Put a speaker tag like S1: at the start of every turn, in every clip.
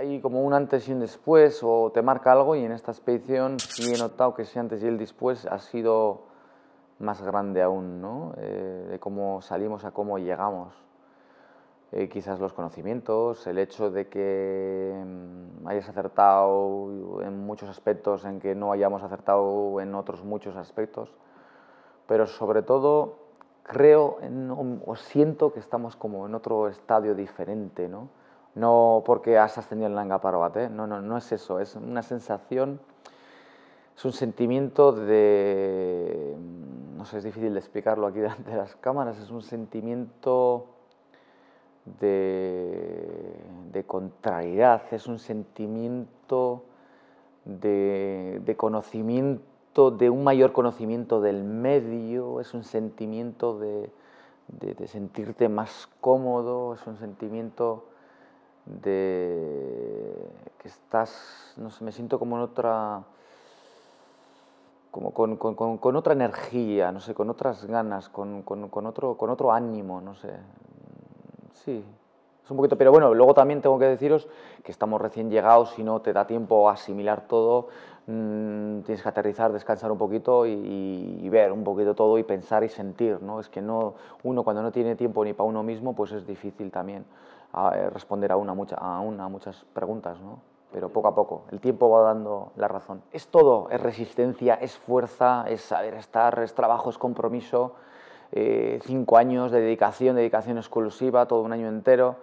S1: hay como un antes y un después o te marca algo y en esta expedición sí he notado que ese antes y el después ha sido más grande aún, ¿no? Eh, de cómo salimos a cómo llegamos. Eh, quizás los conocimientos, el hecho de que mm, hayas acertado en muchos aspectos en que no hayamos acertado en otros muchos aspectos, pero sobre todo creo o siento que estamos como en otro estadio diferente, ¿no? no porque has ascendido el Langa bate no, no, no es eso, es una sensación, es un sentimiento de, no sé, es difícil de explicarlo aquí delante de las cámaras, es un sentimiento de, de contrariedad, es un sentimiento de, conocimiento, de un mayor conocimiento del medio, es un sentimiento de sentirte más cómodo, es un sentimiento de que estás, no sé, me siento como en otra, como con, con, con, otra energía, no sé, con otras ganas, con, otro, con otro ánimo, no sé. Sí, es un poquito, pero bueno, luego también tengo que deciros que estamos recién llegados y no te da tiempo a asimilar todo, mm, tienes que aterrizar, descansar un poquito y, ver un poquito todo y pensar y sentir, ¿no? Es que no, uno cuando no tiene tiempo ni para uno mismo, pues es difícil también a, eh, responder a una, a muchas preguntas, pero poco a poco, el tiempo va dando la razón. Es todo, es resistencia, es fuerza, es saber estar, es trabajo, es compromiso, eh, cinco años de dedicación, dedicación exclusiva, todo un año entero,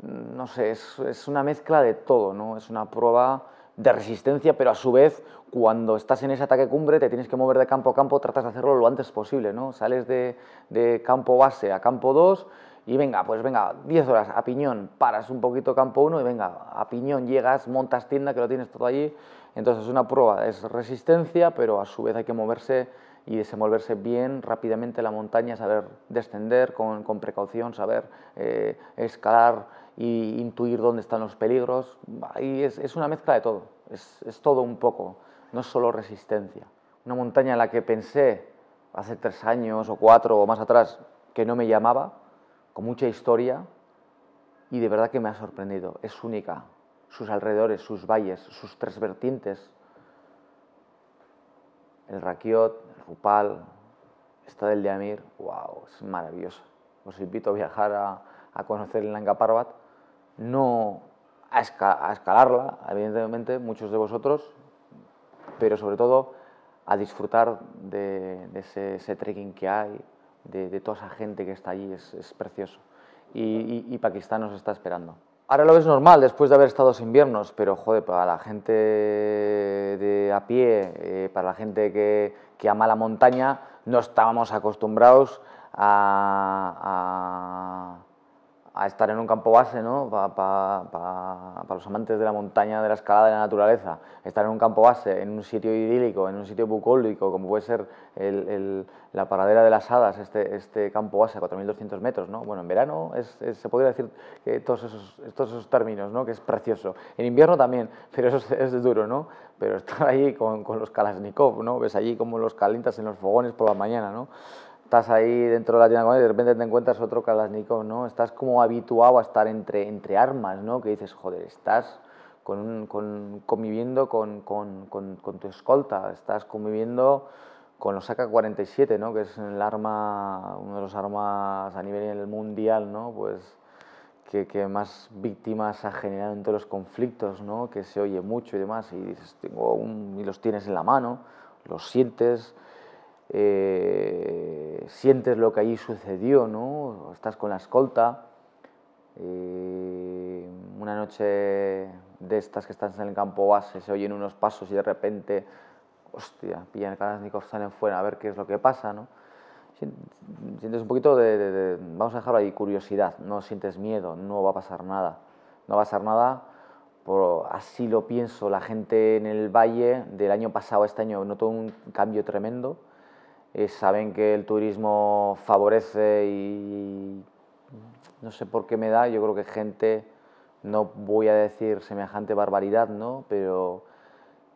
S1: no sé, es, una mezcla de todo, ¿no? es una prueba de resistencia, pero a su vez, cuando estás en ese ataque cumbre, te tienes que mover de campo a campo, tratas de hacerlo lo antes posible, ¿no? Sales de, de campo base a campo 2 y venga, pues venga, 10 horas a Piñón, paras un poquito campo 1 y venga, a Piñón llegas, montas tienda que lo tienes todo allí. Entonces es una prueba, es resistencia, pero a su vez hay que moverse y desenvolverse bien rápidamente la montaña, saber descender con, precaución, saber eh, escalar e intuir dónde están los peligros. Ahí es, una mezcla de todo, es, es todo un poco, no es solo resistencia. Una montaña en la que pensé hace tres años o cuatro o más atrás que no me llamaba, con mucha historia y de verdad que me ha sorprendido. Es única. Sus alrededores, sus valles, sus tres vertientes. El Raquiot, el Rupal, esta del Yamir, wow, es maravillosa. Os invito a viajar a, a conocer el Nanga No a, escalarla, evidentemente, muchos de vosotros, pero sobre todo a disfrutar de, ese, ese trekking que hay, de, toda esa gente que está allí es, precioso. Y, Pakistán nos está esperando. Ahora lo ves normal después de haber estado dos inviernos, pero joder, para la gente de a pie, eh, para la gente que, ama la montaña, no estábamos acostumbrados a, a estar en un campo base, ¿no? Para los amantes de la montaña, de la escalada, de la naturaleza, estar en un campo base, en un sitio idílico, en un sitio bucólico, como puede ser el, la paradera de las hadas, este, este campo base a 4.200 metros, ¿no? Bueno, en verano se podría decir que todos esos, todos esos términos, ¿no? Que es precioso. En invierno también, pero eso es, duro, ¿no? Pero estar allí con, con los Kalashnikov, ¿no? Ves allí como los calientas en los fogones por la mañana, ¿no? estás ahí dentro de la tienda con él y de repente te encuentras otro Kalashnikov, ¿no? Estás como habituado a estar entre, entre armas, ¿no? Que dices, joder, estás con, con conviviendo con, con, con, tu escolta, estás conviviendo con los AK-47, ¿no? Que es el arma, uno de los armas a nivel mundial, ¿no? Pues que, que más víctimas ha generado en todos los conflictos, ¿no? Que se oye mucho y demás y dices, tengo y los tienes en la mano, los sientes eh, sientes lo que allí sucedió, ¿no? Estás con la escolta, eh, una noche de estas que estás en el campo base, se oyen unos pasos y de repente, hostia, pillan el ni salen fuera a ver qué es lo que pasa, Sientes un poquito de, vamos a dejarlo ahí, curiosidad, no sientes miedo, no va a pasar nada, no va a pasar nada, por, así lo pienso, la gente en el valle del año pasado a este año notó un cambio tremendo, eh, saben que el turismo favorece y no sé por qué me da, yo creo que gente, no voy a decir semejante barbaridad, ¿no? pero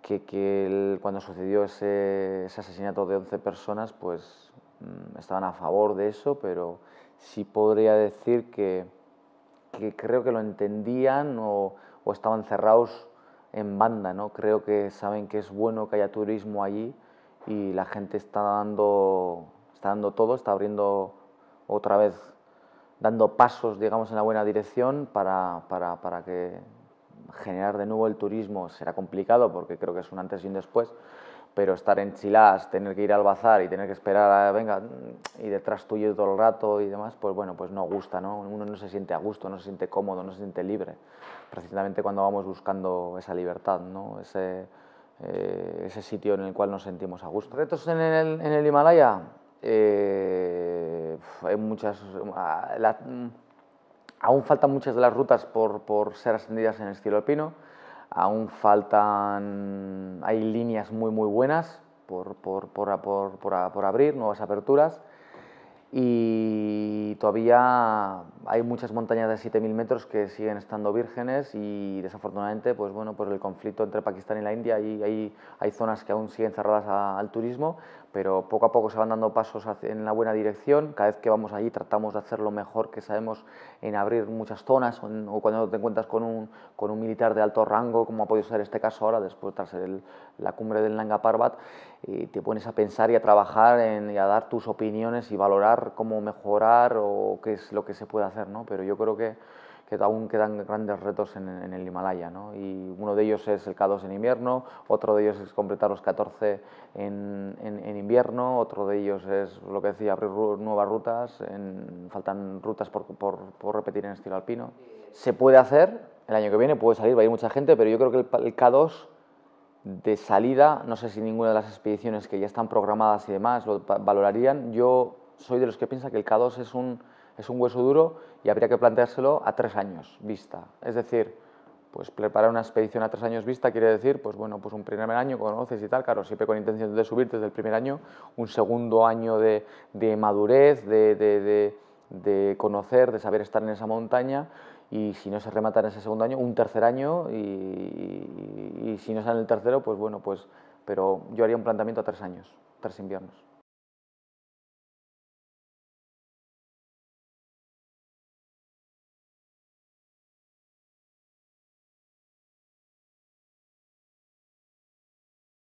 S1: que, cuando sucedió ese, asesinato de 11 personas, pues mm, estaban a favor de eso, pero sí podría decir que, creo que lo entendían o, o estaban cerrados en banda, ¿no? Creo que saben que es bueno que haya turismo allí, y la gente está dando, está dando todo, está abriendo otra vez, dando pasos, digamos, en la buena dirección para, para, para que generar de nuevo el turismo será complicado porque creo que es un antes y un después, pero estar en Chilás, tener que ir al bazar y tener que esperar a, venga, y detrás tuyo todo el rato y demás, pues bueno, pues no gusta, ¿no? Uno no se siente a gusto, no se siente cómodo, no se siente libre, precisamente cuando vamos buscando esa libertad, ¿no? Ese, eh, ese sitio en el cual nos sentimos a gusto. ¿Retos en el, Himalaya? Eh, hay muchas. Ah, mm, aún faltan muchas de las rutas por, ser ascendidas en estilo alpino. Aún faltan. Hay líneas muy, muy buenas por, por, por abrir, nuevas aperturas. Y todavía hay muchas montañas de 7.000 metros que siguen estando vírgenes y desafortunadamente, pues bueno, por pues el conflicto entre Pakistán y la India, hay, hay, zonas que aún siguen cerradas al turismo, pero poco a poco se van dando pasos en la buena dirección. Cada vez que vamos allí tratamos de hacer lo mejor que sabemos en abrir muchas zonas o, cuando te encuentras con un, con un militar de alto rango, como ha podido ser este caso ahora, después tras la cumbre del Nanga Parbat, eh, te pones a pensar y a trabajar en, y a dar tus opiniones y valorar cómo mejorar o qué es lo que se puede hacer hacer, Pero yo creo que, aún quedan grandes retos en, el Himalaya, Y uno de ellos es el K2 en invierno, otro de ellos es completar los 14 en, invierno, otro de ellos es, lo que decía, abrir nuevas rutas, faltan rutas por, repetir en estilo alpino. Se puede hacer, el año que viene puede salir, va a ir mucha gente, pero yo creo que el, el K2 de salida, no sé si ninguna de las expediciones que ya están programadas y demás lo valorarían. Yo soy de los que piensa que el K2 es un es un hueso duro y habría que planteárselo a tres años vista. Es decir, pues preparar una expedición a tres años vista quiere decir, pues bueno, pues un primer año conoces y tal, claro, siempre con intención de subir desde el primer año, un segundo año de, madurez, de, conocer, de saber estar en esa montaña, y si no se remata en ese segundo año, un tercer año, y, si no sale en el tercero, pues bueno, pues, pero yo haría un planteamiento a tres años, tres inviernos.